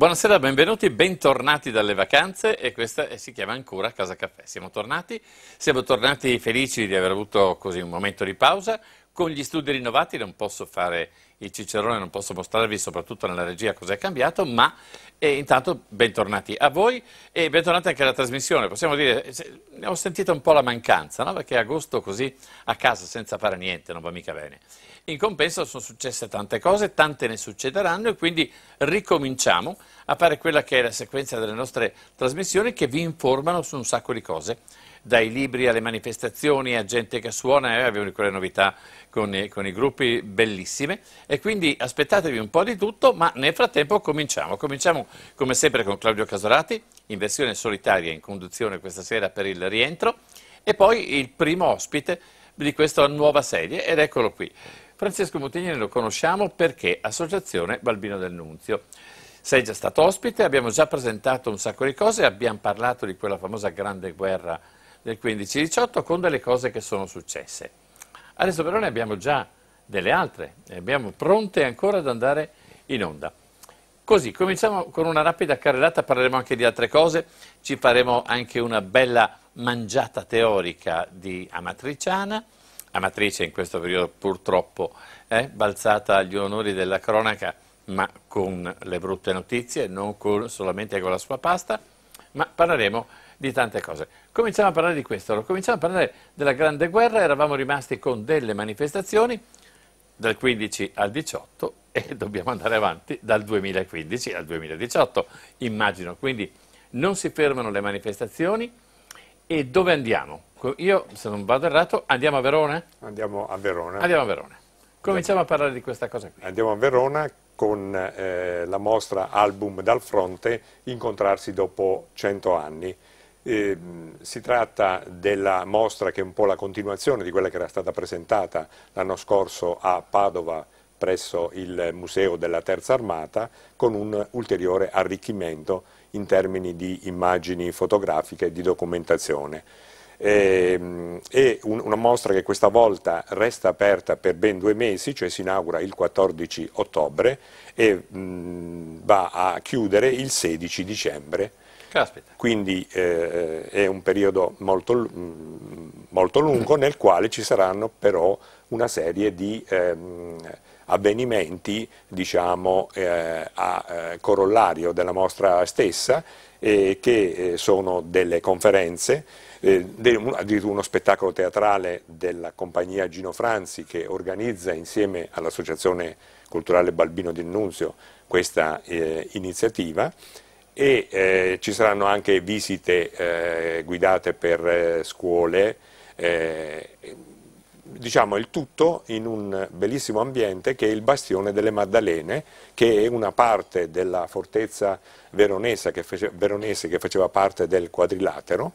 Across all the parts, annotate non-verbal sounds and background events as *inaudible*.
Buonasera, benvenuti, bentornati dalle vacanze e questa eh, si chiama ancora Casa Caffè. Siamo tornati, siamo tornati felici di aver avuto così un momento di pausa. Con gli studi rinnovati non posso fare il cicerone, non posso mostrarvi soprattutto nella regia cosa è cambiato, ma eh, intanto bentornati a voi e bentornati anche alla trasmissione. Possiamo dire, eh, ne ho sentito un po' la mancanza, no? perché agosto così a casa senza fare niente non va mica bene. In compenso sono successe tante cose, tante ne succederanno e quindi ricominciamo a fare quella che è la sequenza delle nostre trasmissioni che vi informano su un sacco di cose dai libri alle manifestazioni, a gente che suona, eh, abbiamo quelle novità con con i, gruppi bellissime e quindi aspettatevi un po' di tutto, ma nel frattempo cominciamo. Cominciamo come sempre con Claudio Casorati, in versione solitaria in conduzione questa sera per il rientro e poi il primo ospite di questa nuova serie ed eccolo qui. Francesco Mutignini lo conosciamo perché Associazione Balbino del Nunzio. Sei già stato ospite, abbiamo già presentato un sacco di cose, abbiamo parlato di quella famosa grande guerra del 15-18 con delle cose che sono successe. Adesso però ne abbiamo già delle altre, ne abbiamo pronte ancora ad andare in onda. Così, cominciamo con una rapida carrellata, parleremo anche di altre cose, ci faremo anche una bella mangiata teorica di Amatriciana, amatrice in questo periodo purtroppo, è balzata agli onori della cronaca, ma con le brutte notizie, non con, solamente con la sua pasta, ma parleremo di tante cose. Cominciamo a parlare di questo, cominciamo a parlare della Grande Guerra, eravamo rimasti con delle manifestazioni dal 15 al 18 e *laughs* dobbiamo andare avanti dal 2015 al 2018, immagino, quindi non si fermano le manifestazioni e dove andiamo? Ecco, io, se non vado errato, andiamo a Verona? Andiamo a Verona. Andiamo a Verona. Cominciamo a parlare di questa cosa qui. Andiamo a Verona con eh, la mostra Album dal fronte, Incontrarsi dopo 100 anni. Eh, si tratta della mostra che è un po' la continuazione di quella che era stata presentata l'anno scorso a Padova presso il Museo della Terza Armata con un ulteriore arricchimento in termini di immagini fotografiche e di documentazione e, ehm, e un, una mostra che questa volta resta aperta per ben due mesi, cioè si inaugura il 14 ottobre e mh, va a chiudere il 16 dicembre. Caspita. Quindi eh, è un periodo molto, molto, lungo nel quale ci saranno però una serie di ehm, avvenimenti diciamo, eh, a eh, corollario della mostra stessa eh, che eh, sono delle conferenze eh, addirittura uno spettacolo teatrale della compagnia Gino Franzi che organizza insieme all'Associazione Culturale Balbino di Nunzio questa eh, iniziativa e eh, ci saranno anche visite eh, guidate per eh, scuole, eh, diciamo il tutto in un bellissimo ambiente che è il Bastione delle Maddalene, che è una parte della fortezza veronese che, face, veronese che faceva parte del quadrilatero,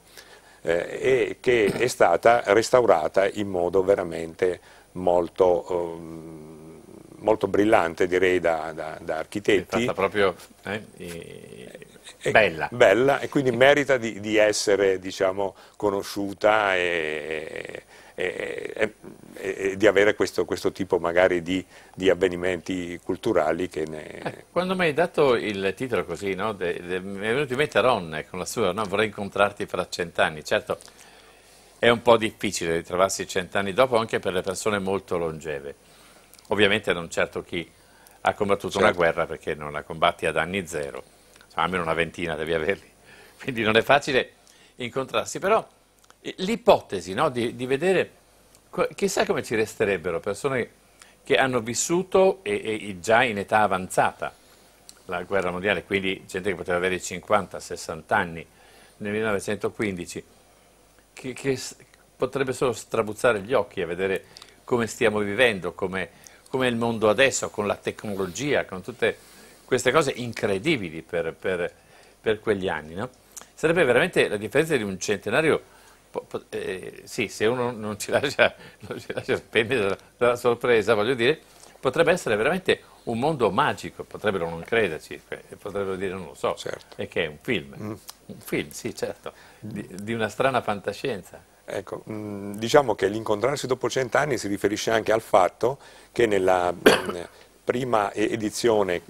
eh, e che è stata restaurata in modo veramente molto, ehm, molto brillante direi da, da, da architetti. È stata proprio eh, e, bella. bella. e quindi merita di, di essere diciamo, conosciuta e, e, e di avere questo, questo tipo magari di, di, avvenimenti culturali che ne... Eh, quando mi hai dato il titolo così, no, de, de, mi è venuto in mente Ron eh, con la sua, no, vorrei incontrarti fra cent'anni, certo è un po' difficile ritrovarsi cent'anni dopo anche per le persone molto longeve, ovviamente non certo chi ha combattuto certo. una guerra perché non la combatti ad anni zero, almeno una ventina devi averli, *laughs* quindi non è facile incontrarsi, però L'ipotesi no, di, di, vedere, chissà come ci resterebbero persone che hanno vissuto e, e già in età avanzata la guerra mondiale, quindi gente che poteva avere 50-60 anni nel 1915, che, che, potrebbe solo strabuzzare gli occhi a vedere come stiamo vivendo, come, come il mondo adesso, con la tecnologia, con tutte queste cose incredibili per, per, per quegli anni. No? Sarebbe veramente la differenza di un centenario eh, sì, se uno non ci lascia, *laughs* non ci lascia dalla, dalla, sorpresa, voglio dire, potrebbe essere veramente un mondo magico, potrebbero non crederci, cioè, potrebbero dire non lo so, certo. e che è un film, mm. un film, sì certo, di, di una strana fantascienza. Ecco, mm, diciamo che l'incontrarsi dopo cent'anni si riferisce anche al fatto che nella *clears throat* prima edizione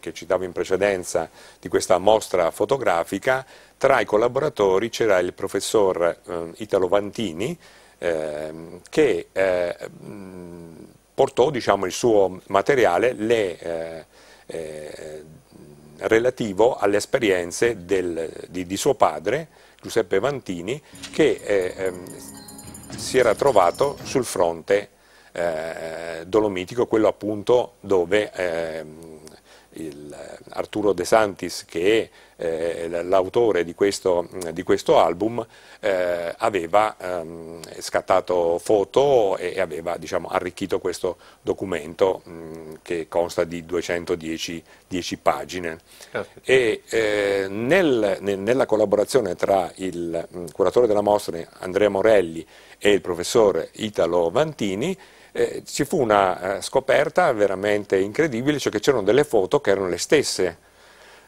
che citavo in precedenza di questa mostra fotografica, tra i collaboratori c'era il professor eh, Italo Vantini ehm, che eh, portò diciamo, il suo materiale le, eh, relativo alle esperienze del, di, di, suo padre, Giuseppe Vantini, che ehm, si era trovato sul fronte eh, dolomitico, quello appunto dove ehm, eh, Arturo De Santis che è eh, l'autore di questo, di questo album eh, aveva ehm, scattato foto e, aveva diciamo, arricchito questo documento mh, mm, che consta di 210 pagine. Certo. E, eh, nel, nel, nella collaborazione tra il mm, curatore della mostra Andrea Morelli e il professore Italo Vantini eh, ci fu una eh, scoperta veramente incredibile, cioè che c'erano delle foto che erano le stesse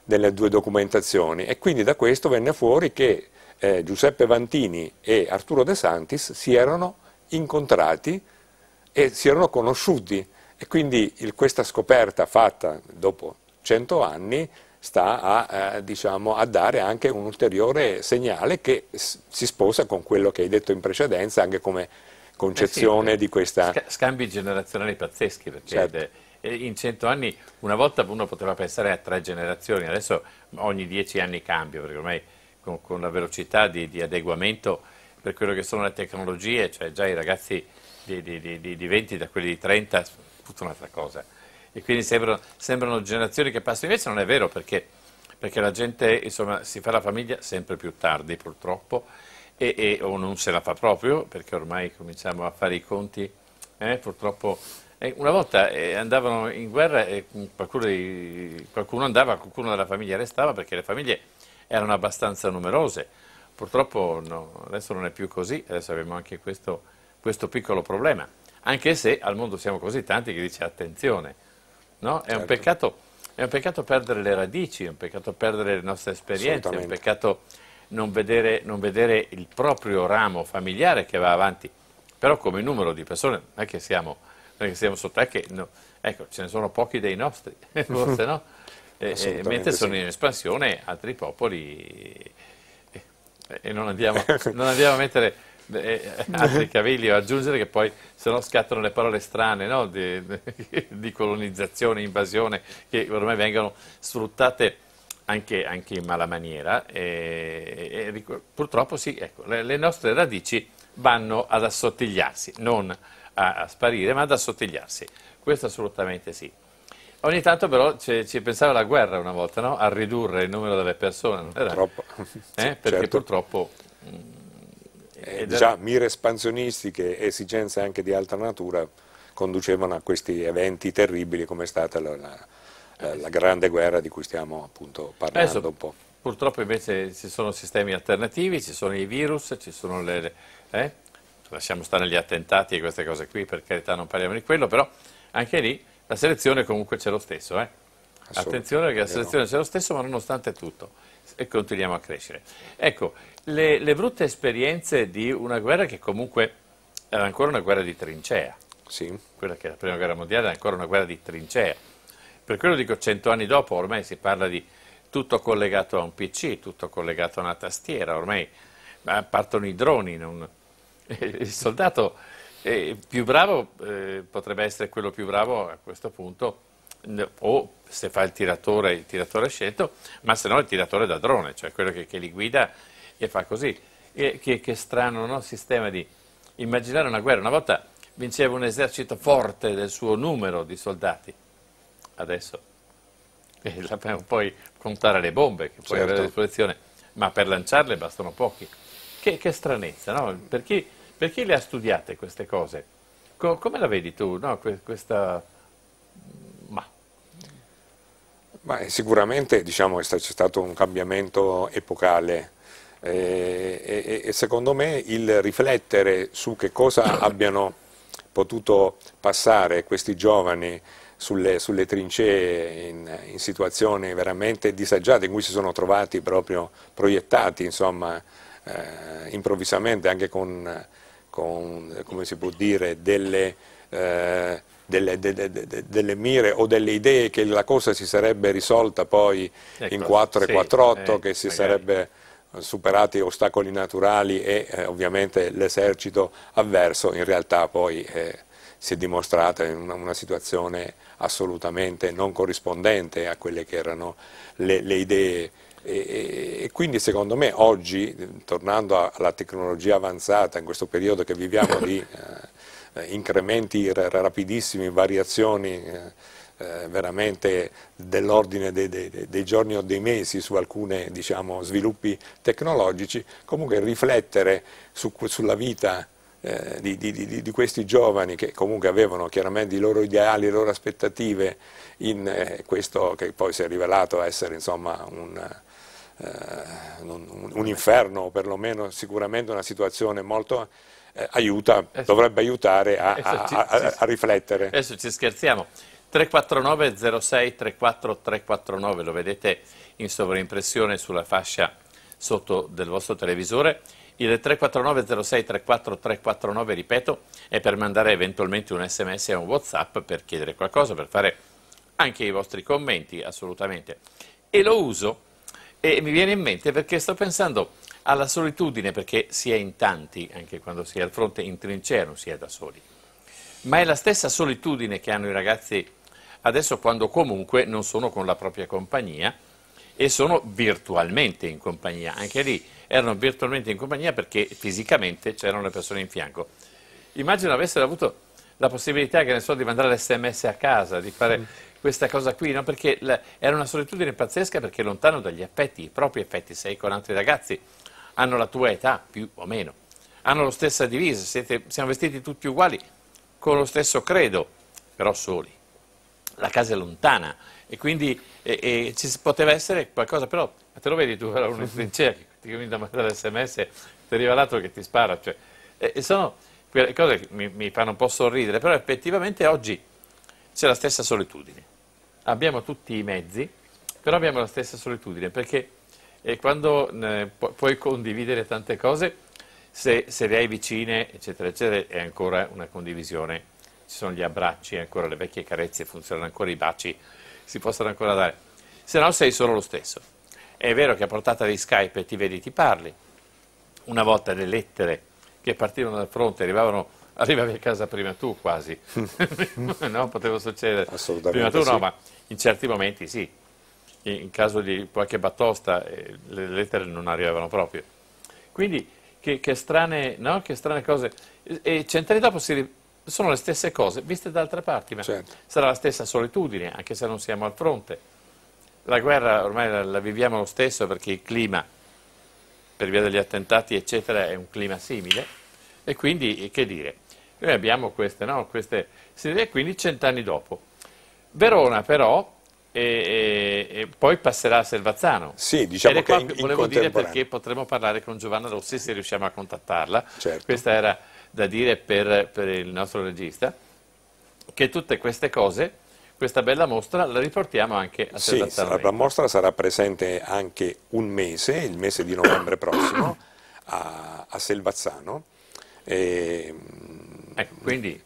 delle due documentazioni e quindi da questo venne fuori che eh, Giuseppe Vantini e Arturo De Santis si erano incontrati e si erano conosciuti e quindi il, questa scoperta fatta dopo cento anni sta a, eh, diciamo, a, dare anche un ulteriore segnale che si sposa con quello che hai detto in precedenza anche come eh concezione eh sì, di questa... Scambi generazionali pazzeschi perché certo. Eh, in cento anni, una volta uno poteva pensare a tre generazioni, adesso ogni dieci anni cambia, perché ormai con, con la velocità di, di, adeguamento per quello che sono le tecnologie, cioè già i ragazzi di, di, di 20 da quelli di 30, tutta un'altra cosa. E quindi sembrano, sembrano, generazioni che passano, invece non è vero perché, perché la gente insomma, si fa la famiglia sempre più tardi purtroppo e, e, o non se la fa proprio perché ormai cominciamo a fare i conti, eh, purtroppo eh, una volta eh, andavano in guerra e qualcuno, qualcuno, andava, qualcuno della famiglia restava perché le famiglie erano abbastanza numerose. Purtroppo no, adesso non è più così, adesso abbiamo anche questo, questo, piccolo problema. Anche se al mondo siamo così tanti che dice attenzione, no? è, certo. un peccato, è un peccato perdere le radici, è un peccato perdere le nostre esperienze, è un peccato... Non vedere, non vedere, il proprio ramo familiare che va avanti. Però come numero di persone non è che siamo noi che siamo sotto, è che no. ecco, ce ne sono pochi dei nostri, *laughs* forse no? E, e, mentre sono sì. in espansione altri popoli e, eh, e non, andiamo, non, andiamo, a mettere eh, altri *laughs* cavilli o aggiungere che poi se no scattano le parole strane no? di, *laughs* di, colonizzazione, invasione che ormai vengono sfruttate anche, anche in mala maniera purtroppo sì, ecco, le, le nostre radici vanno ad assottigliarsi, non a, a sparire, ma ad assottigliarsi. Questo assolutamente sì. Ogni tanto però ci pensava la guerra una volta, no? a ridurre il numero delle persone. Purtroppo. Eh? *laughs* Perché certo. purtroppo... Mh, eh, eh, già mire espansionistiche, esigenze anche di altra natura, conducevano a questi eventi terribili come è stata la, la, la, eh, la grande guerra di cui stiamo appunto parlando Adesso, un po'. Purtroppo invece ci sono sistemi alternativi, ci sono i virus, ci sono le... le eh? Certo, lasciamo stare gli attentati e queste cose qui, per carità non parliamo di quello, però anche lì la selezione comunque c'è lo stesso. Eh? Attenzione perché la selezione c'è lo stesso, ma nonostante tutto, e continuiamo a crescere. Ecco, le, le brutte esperienze di una guerra che comunque era ancora una guerra di trincea. Sì. Quella che è la prima guerra mondiale era ancora una guerra di trincea. Per quello dico cento anni dopo ormai si parla di tutto collegato a un PC, tutto collegato a una tastiera, ormai eh, partono i droni, non, *laughs* il soldato eh, più bravo eh, potrebbe essere quello più bravo a questo punto, o se fa il tiratore, il tiratore scelto, ma se no il tiratore da drone, cioè quello che, che li guida e fa così. E, che, che, strano no? sistema di immaginare una guerra. Una volta vinceva un esercito forte del suo numero di soldati, adesso eh, poi contare le bombe che puoi certo. avere a certo. disposizione, ma per lanciarle bastano pochi. Che, che stranezza, no? Per chi perché le ha studiate queste cose? Co come la vedi tu, no? que questa... Ma. Ma eh, sicuramente diciamo, c'è stato un cambiamento epocale eh, e, e, e secondo me il riflettere su che cosa *coughs* abbiano potuto passare questi giovani sulle, sulle, trincee in, in, situazioni veramente disagiate in cui si sono trovati proprio proiettati insomma, eh, improvvisamente anche con con eh, come si può dire, delle, eh, delle, de, de, de, delle, mire o delle idee che la cosa si sarebbe risolta poi ecco, in 4 e sì, 4-8, eh, che si magari. sarebbe superati ostacoli naturali e eh, ovviamente l'esercito avverso, in realtà poi eh, si è dimostrata in una, una, situazione assolutamente non corrispondente a quelle che erano le, le idee e, e, quindi secondo me oggi, tornando alla tecnologia avanzata, in questo periodo che viviamo di *coughs* eh, eh, incrementi rapidissimi, variazioni eh, eh veramente dell'ordine dei, dei, dei, giorni o dei mesi su alcuni diciamo, sviluppi tecnologici, comunque riflettere su, sulla vita eh, di, di, di, di, questi giovani che comunque avevano chiaramente i loro ideali, le loro aspettative in questo che poi si è rivelato essere insomma, un, eh, un, un inferno o perlomeno sicuramente una situazione molto eh, aiuta, eh dovrebbe aiutare a, a, a, a riflettere. Adesso ci scherziamo. 349 06 34 349, lo vedete in sovraimpressione sulla fascia sotto del vostro televisore. Il 349 06 34 349, ripeto, è per mandare eventualmente un sms e un whatsapp per chiedere qualcosa, per fare anche i vostri commenti, assolutamente. E lo uso e mi viene in mente perché sto pensando alla solitudine, perché si è in tanti, anche quando si è al fronte in trincea, non si è da soli. Ma è la stessa solitudine che hanno i ragazzi adesso quando comunque non sono con la propria compagnia e sono virtualmente in compagnia. Anche lì erano virtualmente in compagnia perché fisicamente c'erano le persone in fianco. Immagino avessero avuto la possibilità, che ne so, di mandare l'SMS a casa, di fare mm questa cosa qui, no? perché la, era una solitudine pazzesca perché lontano dagli affetti, i propri affetti, sei con altri ragazzi, hanno la tua età, più o meno, hanno la stessa divisa, siete, siamo vestiti tutti uguali, con lo stesso credo, però soli. La casa è lontana e quindi e, e ci poteva essere qualcosa, però te lo vedi tu, era uno in trincea *laughs* che ti comincia a mandare sms, ti arriva l'altro che ti spara, cioè, e, e sono quelle cose che mi, mi fanno un po' sorridere, però effettivamente oggi c'è la stessa solitudine abbiamo tutti i mezzi, però abbiamo la stessa solitudine, perché eh, quando eh, pu puoi condividere tante cose, se, se, le hai vicine, eccetera, eccetera, è ancora una condivisione, ci sono gli abbracci, ancora le vecchie carezze, funzionano ancora i baci, si possono ancora dare, se no sei solo lo stesso. È vero che a portata di Skype ti vedi, ti parli, una volta le lettere che partivano dal fronte arrivavano arrivavi a casa prima tu quasi, *laughs* *laughs* no? Poteva succedere. Prima tu sì. no, ma in certi momenti sì, in caso di qualche battosta eh, le lettere non arrivavano proprio. Quindi che, che, strane, no? che strane, cose. E, cent'anni dopo si, sono le stesse cose, viste da altre parti, ma certo. sarà la stessa solitudine, anche se non siamo al fronte. La guerra ormai la, la viviamo lo stesso perché il clima, per via degli attentati eccetera, è un clima simile. E quindi, eh, che dire, noi abbiamo queste, no? queste, quindi cent'anni dopo. Verona però e, e, e, poi passerà a Selvazzano. Sì, diciamo che in, in volevo dire perché potremo parlare con Giovanna Rossi se riusciamo a contattarla. Certo. Questa era da dire per, per, il nostro regista, che tutte queste cose, questa bella mostra, la riportiamo anche a Selvazzano. Sì, la mostra sarà presente anche un mese, il mese di novembre prossimo, *coughs* a, a Selvazzano. E, ehm, ecco, quindi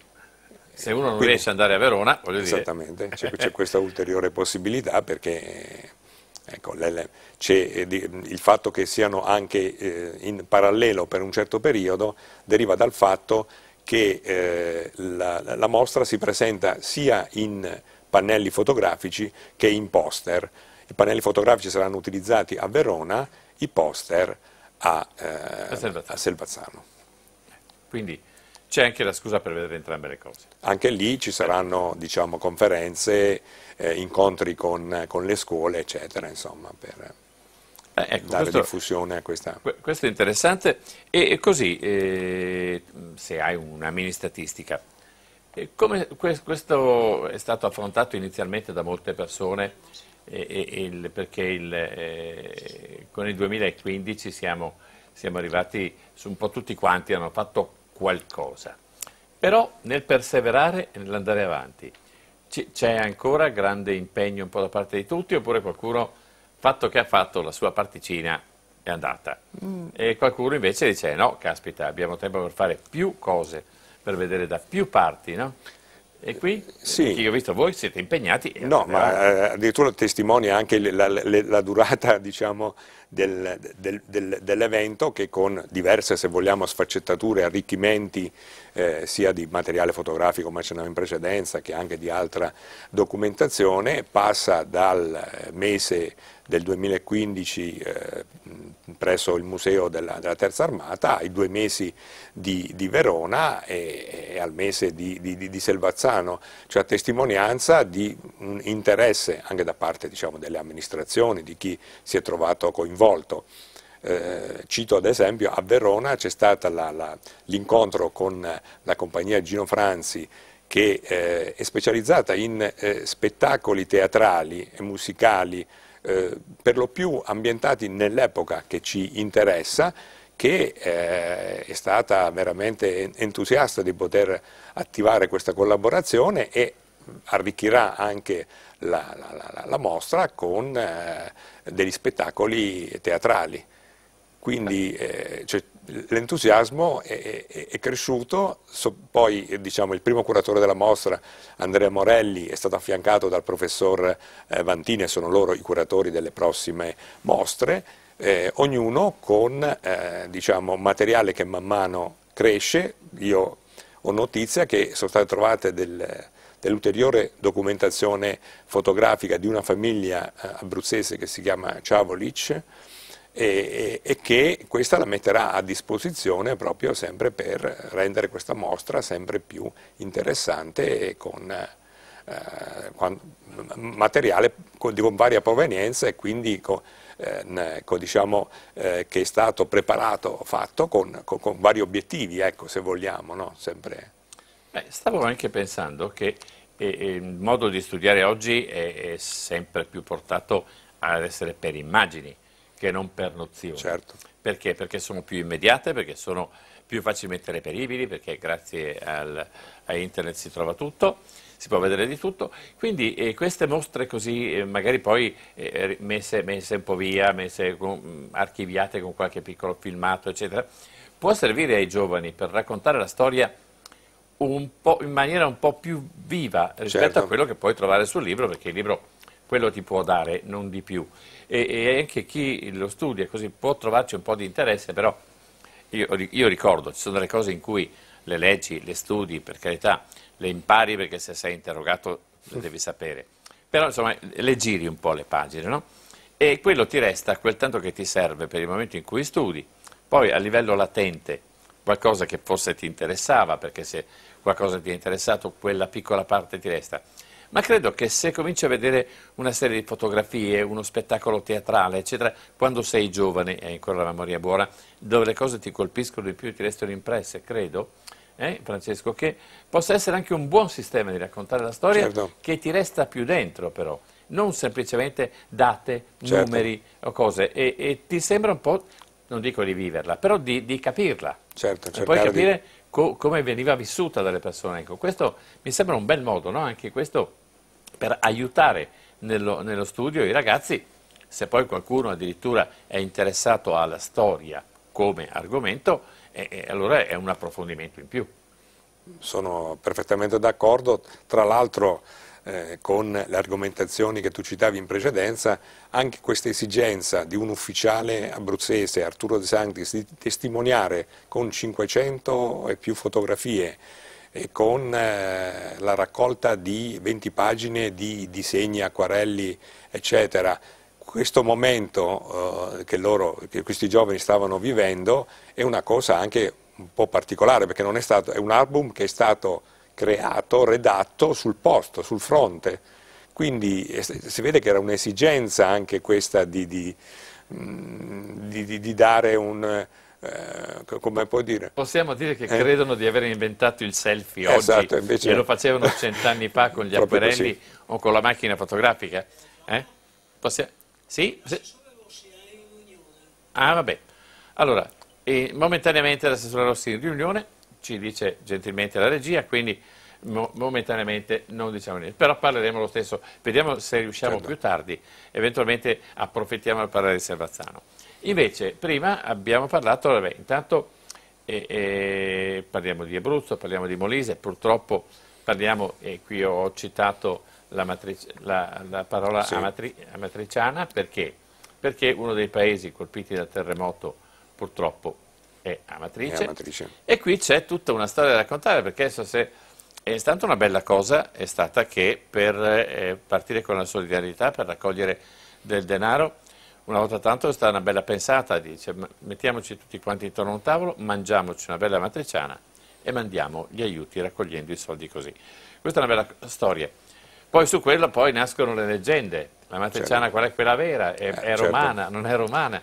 se uno non Quindi, riesce ad andare a Verona, voglio esattamente, dire... Esattamente, c'è *laughs* questa ulteriore possibilità perché Ecco, eh, il fatto che siano anche eh, in parallelo per un certo periodo deriva dal fatto che eh, la, la mostra si presenta sia in pannelli fotografici che in poster. I pannelli fotografici saranno utilizzati a Verona, i poster a, eh, a Selvazzano. Quindi c'è anche la scusa per vedere entrambe le cose. Anche lì ci saranno diciamo, conferenze, eh, incontri con, con, le scuole, eccetera, insomma, per eh, ecco, dare questo, diffusione a questa... Questo è interessante. E, e così, eh, se hai una mini statistica, eh, come questo è stato affrontato inizialmente da molte persone il, perché il, eh, con il 2015 siamo, siamo arrivati su un po' tutti quanti, hanno fatto qualcosa. Però nel perseverare e nell'andare avanti c'è ancora grande impegno un po' da parte di tutti oppure qualcuno, fatto che ha fatto la sua particina, è andata. Mm. E qualcuno invece dice eh no, caspita, abbiamo tempo per fare più cose, per vedere da più parti, no? E qui, sì. che ho visto, voi siete impegnati. No, ma eh, addirittura testimonia anche la, la, la durata *laughs* diciamo, del, del, del, dell'evento che con diverse, se vogliamo, sfaccettature, arricchimenti eh, sia di materiale fotografico, come accennavo in precedenza, che anche di altra documentazione, passa dal eh, mese del 2015 eh, presso il Museo della, della, Terza Armata, ai due mesi di, di Verona e, e, al mese di, di, di, Selvazzano, cioè a testimonianza di un interesse anche da parte diciamo, delle amministrazioni, di chi si è trovato coinvolto. Eh, cito ad esempio a Verona c'è stato l'incontro con la compagnia Gino Franzi che eh, è specializzata in eh, spettacoli teatrali e musicali eh, per lo più ambientati nell'epoca che ci interessa, che eh, è stata veramente entusiasta di poter attivare questa collaborazione e arricchirà anche la, la, la, la mostra con eh, degli spettacoli teatrali. Quindi eh, cioè, l'entusiasmo è, è, è, cresciuto, so, poi eh, diciamo, il primo curatore della mostra, Andrea Morelli, è stato affiancato dal professor eh, Vantini, sono loro i curatori delle prossime mostre, eh, ognuno con eh, diciamo, materiale che man mano cresce, io ho notizia che sono state trovate del, dell'ulteriore documentazione fotografica di una famiglia eh, abruzzese che si chiama Ciavolic, e, e, e, che questa la metterà a disposizione proprio sempre per rendere questa mostra sempre più interessante e con eh, quando, materiale con, con, varia provenienza e quindi con, eh, con, ecco, diciamo, eh, che è stato preparato, fatto con, vari obiettivi, ecco, se vogliamo. No? Beh, stavo anche pensando che il modo di studiare oggi è, è sempre più portato ad essere per immagini che non per nozioni. Certo. Perché? Perché sono più immediate, perché sono più facilmente reperibili, perché grazie al, a internet si trova tutto, si può vedere di tutto. Quindi eh, queste mostre così, eh, magari poi eh, messe, messe, un po' via, messe, um, archiviate con qualche piccolo filmato, eccetera, può servire ai giovani per raccontare la storia in maniera un po' più viva rispetto certo. a quello che puoi trovare sul libro, perché il libro quello ti può dare, non di più e, e anche chi lo studia così può trovarci un po' di interesse, però io, io ricordo, ci sono delle cose in cui le leggi, le studi, per carità, le impari perché se sei interrogato le devi sapere, però insomma le giri un po' le pagine, no? E quello ti resta quel tanto che ti serve per il momento in cui studi, poi a livello latente qualcosa che forse ti interessava, perché se qualcosa ti è interessato quella piccola parte ti resta ma credo che se cominci a vedere una serie di fotografie, uno spettacolo teatrale, eccetera, quando sei giovane, e ancora la memoria buona, dove le cose ti colpiscono di più e ti restano impresse, credo, eh, Francesco, che possa essere anche un buon sistema di raccontare la storia certo. che ti resta più dentro però, non semplicemente date, certo. numeri o cose, e, e, ti sembra un po', non dico di viverla, però di, di capirla, certo, e poi capire di... co come veniva vissuta dalle persone. Ecco, questo mi sembra un bel modo, no? anche questo per aiutare nello, nello studio i ragazzi, se poi qualcuno addirittura è interessato alla storia come argomento, eh, eh, allora è un approfondimento in più. Sono perfettamente d'accordo, tra l'altro eh, con le argomentazioni che tu citavi in precedenza, anche questa esigenza di un ufficiale abruzzese, Arturo De Santis, di testimoniare con 500 e più fotografie e con eh, la raccolta di 20 pagine di disegni, acquarelli, eccetera. Questo momento eh, che, loro, che questi giovani stavano vivendo è una cosa anche un po' particolare perché è, stato, è un album che è stato creato, redatto sul posto, sul fronte. Quindi eh, si vede che era un'esigenza anche questa di, di, mm, di, di dare un, eh, come può dire? Possiamo dire che eh? credono di aver inventato il selfie esatto, oggi, esatto, invece... che lo facevano cent'anni fa con gli acquerelli o con la macchina fotografica. Eh? Possiamo... Sì? sì? Ah, vabbè. Allora, momentaneamente l'assessore Rossi in riunione, ci dice gentilmente la regia, quindi momentaneamente non diciamo niente, però parleremo lo stesso, vediamo se riusciamo certo. più tardi, eventualmente approfittiamo per parlare di Servazzano. Invece, prima abbiamo parlato, vabbè, intanto eh, eh, parliamo di Abruzzo, parliamo di Molise, purtroppo parliamo, e eh, qui ho citato la, matrice, la, la parola sì. amatri, amatriciana, perché? Perché uno dei paesi colpiti dal terremoto purtroppo è Amatrice, è amatrice. e qui c'è tutta una storia da raccontare, perché adesso se... È stata una bella cosa, è stata che per eh, partire con la solidarietà, per raccogliere del denaro, una volta tanto è stata una bella pensata, dice mettiamoci tutti quanti intorno a un tavolo, mangiamoci una bella matriciana e mandiamo gli aiuti raccogliendo i soldi così. Questa è una bella storia. Poi su quello poi nascono le leggende, la matriciana certo. qual è quella vera? È, eh, è certo. romana, certo. non è romana?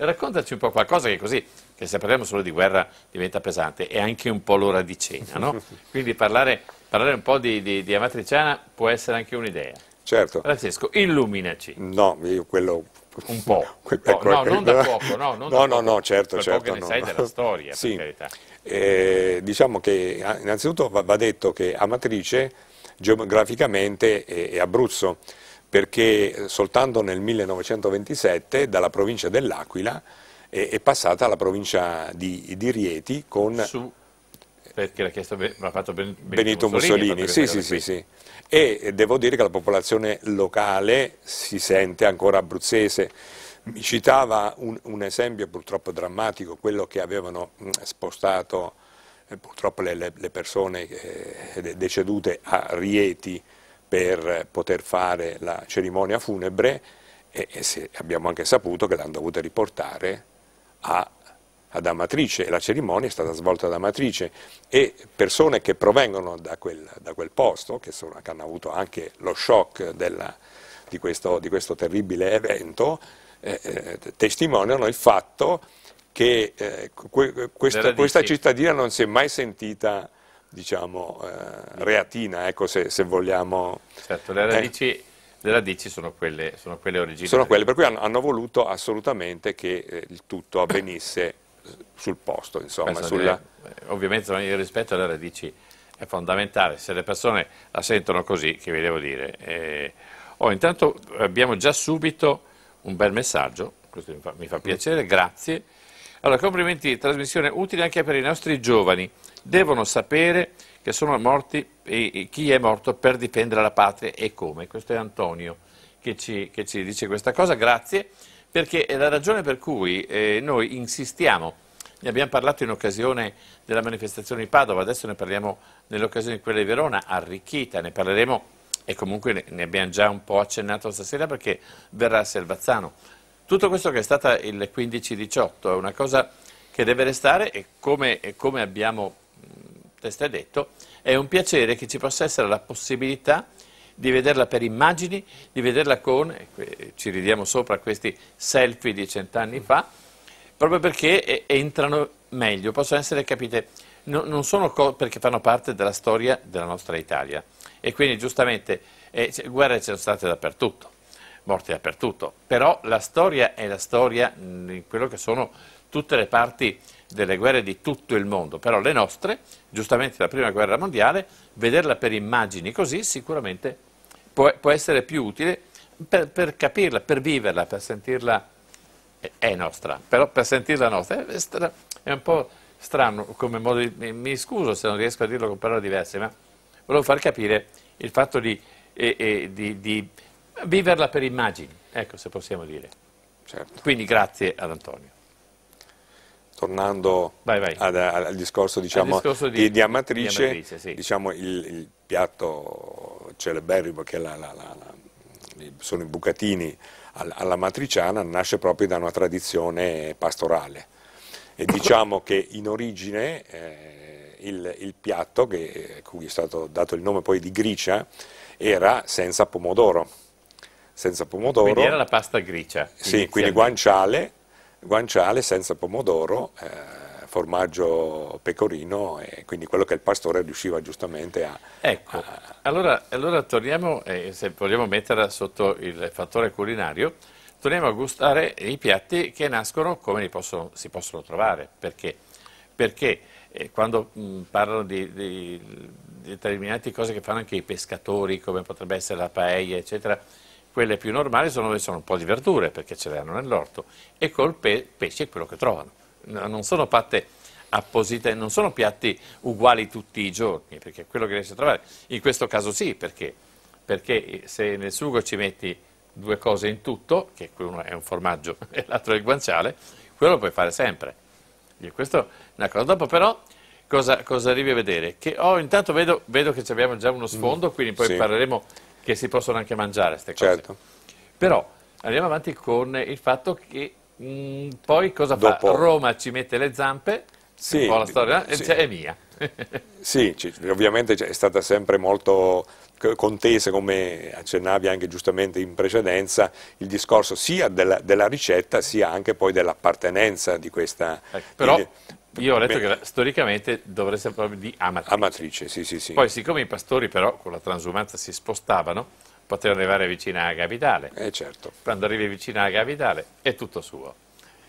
raccontaci un po' qualcosa che così, che se parliamo solo di guerra diventa pesante, è anche un po' l'ora di cena, no? *laughs* Quindi parlare, parlare, un po' di, di, di amatriciana può essere anche un'idea. Certo. Francesco, illuminaci. No, io quello un po', un po'. no, ecco, ecco. non da *laughs* poco, no, non no, da poco. no, no, certo, per certo. Poco ne no. sai della storia, sì. per carità. Eh, diciamo che ah, innanzitutto va detto che Amatrice geograficamente è, è Abruzzo, perché soltanto nel 1927 dalla provincia dell'Aquila è, è, passata alla provincia di, di Rieti con... Su, perché l'ha fatto ben, Benito, Benito Mussolini, Mussolini sì, sì, sì, sì e devo dire che la popolazione locale si sente ancora abruzzese. Mi citava un, un esempio purtroppo drammatico, quello che avevano mm, spostato eh, purtroppo le, le persone eh, decedute a Rieti per poter fare la cerimonia funebre e, e abbiamo anche saputo che l'hanno dovuta riportare a ad Amatrice la cerimonia è stata svolta ad Amatrice e persone che provengono da quel, da quel posto, che, sono, che, hanno avuto anche lo shock della, di, questo, di, questo, terribile evento, eh, eh testimoniano il fatto che eh, questa, questa cittadina non si è mai sentita diciamo, eh, reatina, ecco, se, se, vogliamo. Certo, le radici eh. le radici sono quelle, sono quelle originali. Sono quelle, per cui hanno, hanno voluto assolutamente che eh, il tutto avvenisse sul posto, insomma. Sulla... Dire, ovviamente il rispetto alle radici è fondamentale, se le persone la sentono così, che vi devo dire. Eh... Oh, intanto abbiamo già subito un bel messaggio, questo mi fa, mi fa piacere, grazie. Allora, complimenti, trasmissione utile anche per i nostri giovani. Devono sapere che sono morti, e, e chi è morto per difendere la patria e come. Questo è Antonio che ci, che ci dice questa cosa, grazie perché è la ragione per cui eh, noi insistiamo, ne abbiamo parlato in occasione della manifestazione di Padova, adesso ne parliamo nell'occasione di quella di Verona, arricchita, ne parleremo e comunque ne abbiamo già un po' accennato stasera perché verrà a Selvazzano. Tutto questo che è stato il 15-18 è una cosa che deve restare e come, e come abbiamo testé detto, è un piacere che ci possa essere la possibilità di vederla per immagini, di vederla con, ci ridiamo sopra questi selfie di cent'anni fa, proprio perché entrano meglio, possono essere capite, non sono perché fanno parte della storia della nostra Italia e quindi giustamente eh, guerre ci sono state dappertutto, morte dappertutto, però la storia è la storia in quello che sono tutte le parti delle guerre di tutto il mondo, però le nostre, giustamente la prima guerra mondiale, vederla per immagini così sicuramente può, può essere più utile per, per, capirla, per viverla, per sentirla eh, è nostra, però per sentirla nostra è, stra, è un po' strano come modo di, mi scuso se non riesco a dirlo con parole diverse, ma volevo far capire il fatto di, eh, eh, di, di viverla per immagini, ecco se possiamo dire. Certo. Quindi grazie ad Antonio. Tornando vai, vai. Ad, al discorso, diciamo, al discorso di, di, Amatrice, amatrice sì. diciamo, il, il piatto celeberrimo che la, la, la, sono i bucatini alla matriciana nasce proprio da una tradizione pastorale e diciamo che in origine eh, il, il, piatto che, eh, cui è stato dato il nome poi di gricia era senza pomodoro. Senza pomodoro. Quindi era la pasta gricia. Sì, quindi guanciale, guanciale senza pomodoro. Eh, formaggio pecorino e quindi quello che il pastore riusciva giustamente a... Ecco, a... Allora, allora, torniamo, eh, se vogliamo metterla sotto il fattore culinario, torniamo a gustare i piatti che nascono come possono, si possono trovare, perché, perché eh, quando mm, parlano di, di, di determinate cose che fanno anche i pescatori, come potrebbe essere la paella, eccetera, quelle più normali sono, sono un po' di verdure perché ce le hanno nell'orto e col pe pesce è quello che trovano non sono fatte apposite, non sono piatti uguali tutti i giorni, perché è quello che riesci a trovare. In questo caso sì, perché? Perché se nel sugo ci metti due cose in tutto, che uno è un formaggio *laughs* e l'altro è il guanciale, quello lo puoi fare sempre. E questo è una cosa. Dopo però cosa, cosa arrivi a vedere? Che oh, intanto vedo, vedo che abbiamo già uno sfondo, mm, quindi poi sì. parleremo che si possono anche mangiare queste cose. Certo. Però andiamo avanti con il fatto che Mm, poi cosa Dopo... fa? Roma ci mette le zampe, sì, un po' la storia, sì. cioè, è via. *laughs* sì, ovviamente è stata sempre molto contesa, come accennavi anche giustamente in precedenza, il discorso sia della, della ricetta sia anche poi dell'appartenenza di questa... Eh, però io ho letto che storicamente dovreste essere proprio di amatrice. Amatrice, sì, sì, sì. Poi siccome i pastori però con la transumanza si spostavano, poteva arrivare vicino alla capitale. Eh certo. Quando arrivi vicino alla capitale è tutto suo.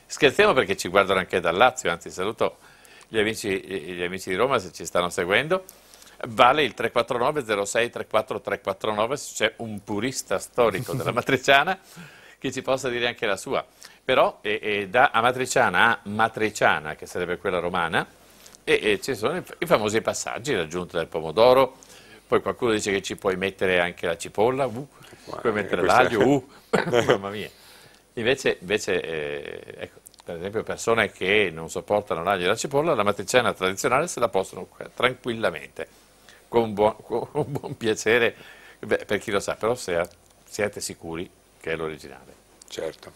Scherziamo perché ci guardano anche dal Lazio, anzi saluto gli amici, gli amici di Roma se ci stanno seguendo. Vale il 349 06 34349 se c'è un purista storico della *laughs* matriciana che ci possa dire anche la sua. Però è, è da amatriciana a matriciana, che sarebbe quella romana, e, e ci sono i, i famosi passaggi, l'aggiunta del pomodoro, poi qualcuno dice che ci puoi mettere anche la cipolla, uh, puoi eh, mettere l'aglio, *laughs* uh, *laughs* mamma mia. Invece, invece eh, ecco, per esempio persone che non sopportano l'aglio e la cipolla, la matriciana tradizionale se la possono tranquillamente, con buon, con buon piacere, Beh, per chi lo sa, però se, siate sicuri che è l'originale. Certo.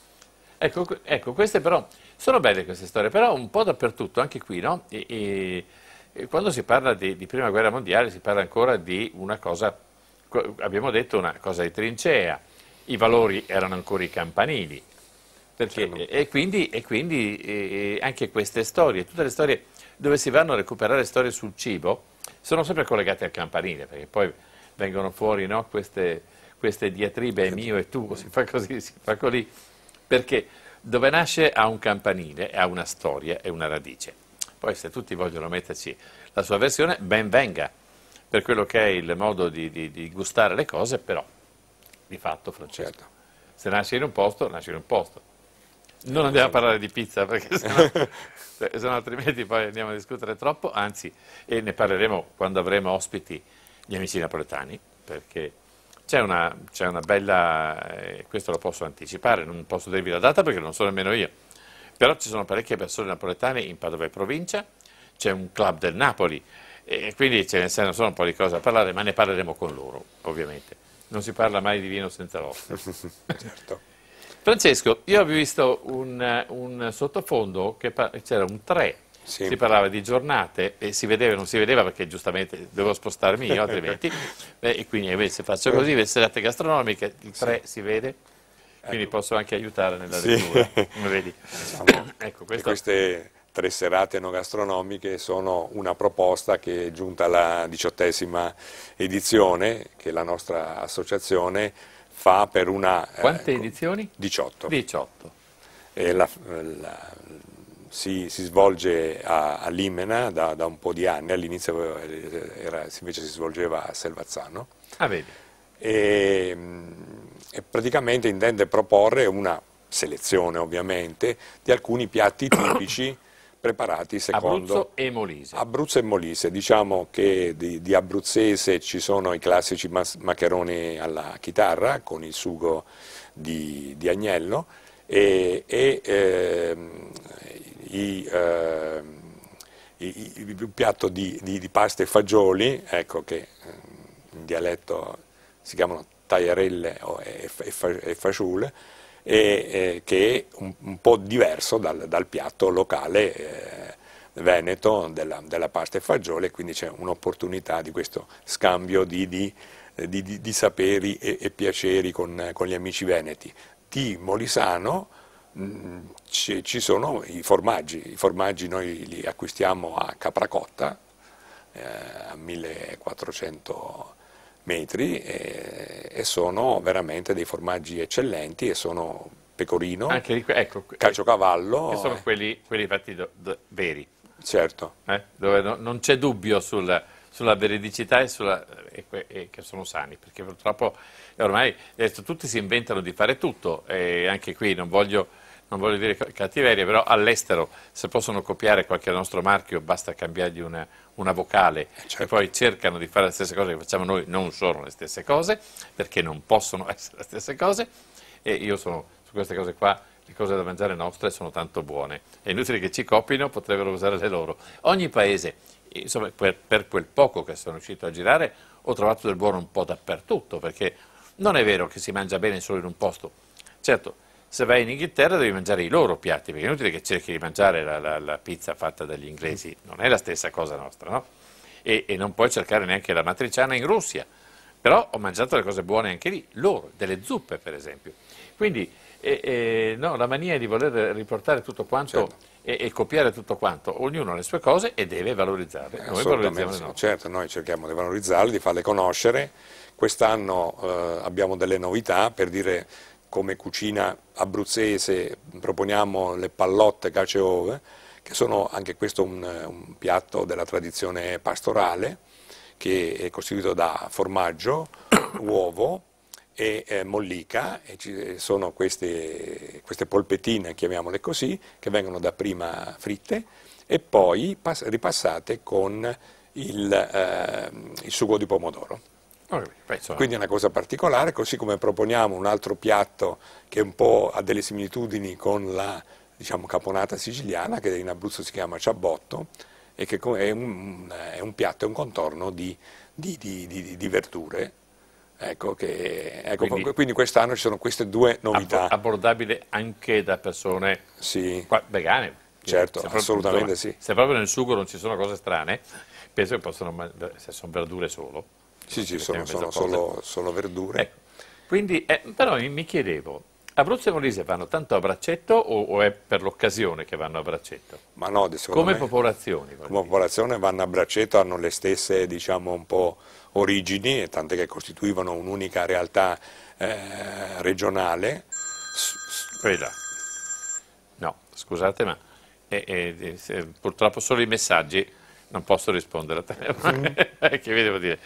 Ecco, ecco, queste però, sono belle queste storie, però un po' dappertutto, anche qui, no? E, e, quando si parla di, di, prima guerra mondiale si parla ancora di una cosa, abbiamo detto una cosa di trincea, i valori erano ancora i campanili, perché, certo. e quindi, e quindi e anche queste storie, tutte le storie dove si vanno a recuperare storie sul cibo, sono sempre collegate al campanile, perché poi vengono fuori no, queste, queste, diatribe, è mio e tu, si fa così, si fa così, perché dove nasce ha un campanile, ha una storia e una radice. Poi se tutti vogliono metterci la sua versione, ben venga, per quello che è il modo di, di, di gustare le cose, però di fatto Francesco, certo. se nasce in un posto, nasce in un posto. Non eh, andiamo a certo. parlare di pizza perché *laughs* sennò, altrimenti poi andiamo a discutere troppo, anzi, e ne parleremo quando avremo ospiti gli amici napoletani, perché c'è una, una, bella, eh, questo lo posso anticipare, non posso dirvi la data perché non so nemmeno io, però ci sono parecchie persone napoletane in Padova e provincia, c'è un club del Napoli, e quindi ce ne sono un po' di cose da parlare, ma ne parleremo con loro, ovviamente. Non si parla mai di vino senza l'osso. *laughs* certo. Francesco, io avevo visto un, un sottofondo che c'era un 3 sì. si parlava di giornate e si vedeva, non si vedeva perché giustamente dovevo spostarmi io altrimenti, *laughs* Beh, e quindi se faccio così, le serate gastronomiche, il 3 sì. si vede? Quindi ecco. posso anche aiutare nella sì. lettura. diciamo, *coughs* ecco, questo... Queste tre serate no gastronomiche sono una proposta che è giunta alla diciottesima edizione che la nostra associazione fa per una... Eh, Quante ecco, edizioni? 18. 18. La, la, si, si, svolge a, a Limena da, da, un po' di anni, all'inizio eh, invece si svolgeva a Selvazzano. Ah, e, mh, e praticamente intende proporre una selezione ovviamente di alcuni piatti *coughs* tipici preparati secondo Abruzzo e Molise. Abruzzo e Molise, diciamo che di, di abruzzese ci sono i classici maccheroni alla chitarra con il sugo di, di agnello e, e eh, i, eh, i, il piatto di, di, pasta e fagioli, ecco che ehm, in dialetto si chiamano tagliarelle e, fasciule, e, che è un, un po' diverso dal, dal piatto locale eh, veneto della, della, pasta e fagioli, quindi c'è un'opportunità di questo scambio di, eh, di, di, di saperi e, e piaceri con, con, gli amici veneti. Di Molisano mh, mm, ci, ci, sono i formaggi, i formaggi noi li acquistiamo a Capracotta eh, a 1400 metri e, e sono veramente dei formaggi eccellenti e sono pecorino, Anche, ecco, calciocavallo. E sono eh. quelli, quelli, fatti do, do, veri. Certo. Eh? Dove no, non c'è dubbio sul, sulla veridicità e, sulla, e, e, che sono sani, perché purtroppo ormai detto, tutti si inventano di fare tutto e anche qui non voglio non voglio dire cattiveria, però all'estero se possono copiare qualche nostro marchio basta cambiargli una, una vocale eh, certo. e poi cercano di fare le stesse cose che facciamo noi, non sono le stesse cose, perché non possono *laughs* essere le stesse cose e io sono su queste cose qua le cose da mangiare nostre sono tanto buone, è inutile che ci copino, potrebbero usare le loro. Ogni paese, insomma, per, per, quel poco che sono riuscito a girare, ho trovato del buono un po' dappertutto, perché non è vero che si mangia bene solo in un posto. Certo, se vai in Inghilterra devi mangiare i loro piatti, perché è inutile che cerchi di mangiare la, la, la pizza fatta dagli inglesi, non è la stessa cosa nostra, no? E, e, non puoi cercare neanche la matriciana in Russia, però ho mangiato le cose buone anche lì, loro, delle zuppe per esempio. Quindi eh, eh, no, la mania è di voler riportare tutto quanto certo. e, e, copiare tutto quanto, ognuno ha le sue cose e deve valorizzarle. Eh, noi valorizziamo le no. Certo, noi cerchiamo di valorizzarle, di farle conoscere. Quest'anno eh, abbiamo delle novità per dire come cucina abruzzese proponiamo le pallotte cace ove, che sono anche questo un, un piatto della tradizione pastorale, che è costituito da formaggio, *coughs* uovo, e eh, mollica, e ci, sono queste, queste, polpettine, chiamiamole così, che vengono dapprima fritte e poi ripassate con il, eh, il sugo di pomodoro. Ah, quindi è una cosa particolare, così come proponiamo un altro piatto che un po' ha delle similitudini con la diciamo, caponata siciliana, che in Abruzzo si chiama ciabotto, e che è un, è un piatto, è un contorno di, di, di, di verdure. Ecco che, ecco, quindi, quindi quest'anno ci sono queste due novità. Abbordabile anche da persone sì. vegane. Certo, assolutamente proprio, sì. Se proprio nel sugo non ci sono cose strane, penso che possono, se sono verdure solo. Sì, sì, sono, sono, solo, sono, verdure. Ecco. Quindi, eh, però mi chiedevo, Abruzzo e Molise vanno tanto a braccetto o, o è per l'occasione che vanno a braccetto? Ma no, come me, popolazioni? Come dire. popolazione vanno a braccetto, hanno le stesse diciamo un po' origini, tante che costituivano un'unica realtà eh, regionale. Quella. No, scusate ma eh, eh, eh purtroppo solo i messaggi non posso rispondere a te, mm. *laughs* che vi devo dire.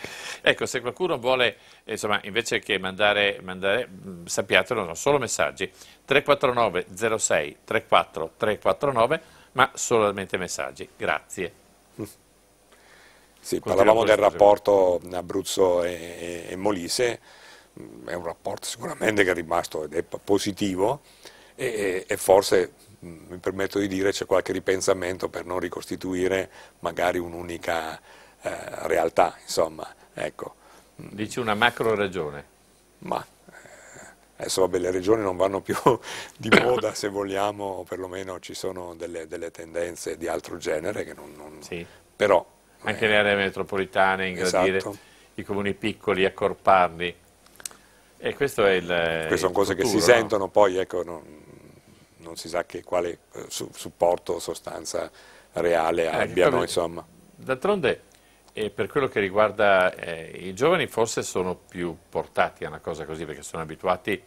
Ecco, se qualcuno vuole, insomma, invece che mandare, mandare mm, sappiatelo, sono solo messaggi, 349 06 34 349, ma solamente messaggi. Grazie. Sì, parlavamo del rapporto Abruzzo e, e, e Molise, mm, è un rapporto sicuramente che è rimasto ed è positivo e, e forse Mm, mi permetto di dire, c'è qualche ripensamento per non ricostituire magari un'unica eh, realtà, insomma, ecco. Mm. Dici una macro regione? Ma eh, adesso vabbè, le regioni non vanno più *laughs* di moda se vogliamo, o perlomeno ci sono delle, delle tendenze di altro genere che non... non sì. Però... Anche eh, le aree metropolitane, ingradire esatto. i comuni piccoli, accorparli. E questo è il... Queste sono cose futuro, che si no? sentono poi, ecco... Non, non si sa che, quale eh, su, supporto o sostanza reale eh, abbiano. D'altronde, eh, per quello che riguarda eh, i giovani, forse sono più portati a una cosa così, perché sono abituati,